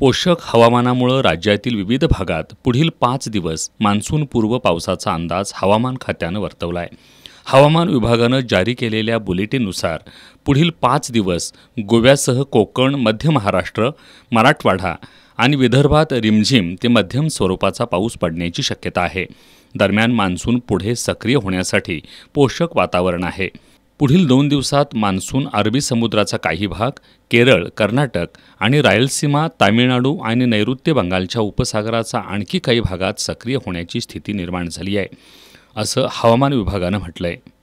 पोषक हवामानामुळं राज्यातील विविध भागात पुढील पाच दिवस मान्सूनपूर्व पावसाचा अंदाज हवामान खात्यानं वर्तवला आहे हवामान विभागानं जारी केलेल्या बुलेटिननुसार पुढील पाच दिवस गोव्यासह कोकण मध्य महाराष्ट्र मराठवाडा आणि विदर्भात रिमझिम ते मध्यम स्वरूपाचा पाऊस पडण्याची शक्यता आहे दरम्यान मान्सून पुढे सक्रिय होण्यासाठी पोषक वातावरण आहे पुढील दोन दिवसात मान्सून अरबी समुद्राचा काही भाग केरळ कर्नाटक आणि रायलसीमा तामिळनाडू आणि नैऋत्य बंगालच्या उपसागराचा आणखी काही भागात सक्रिय होण्याची स्थिती निर्माण झाली आहे असं हवामान विभागानं म्हटलं आहे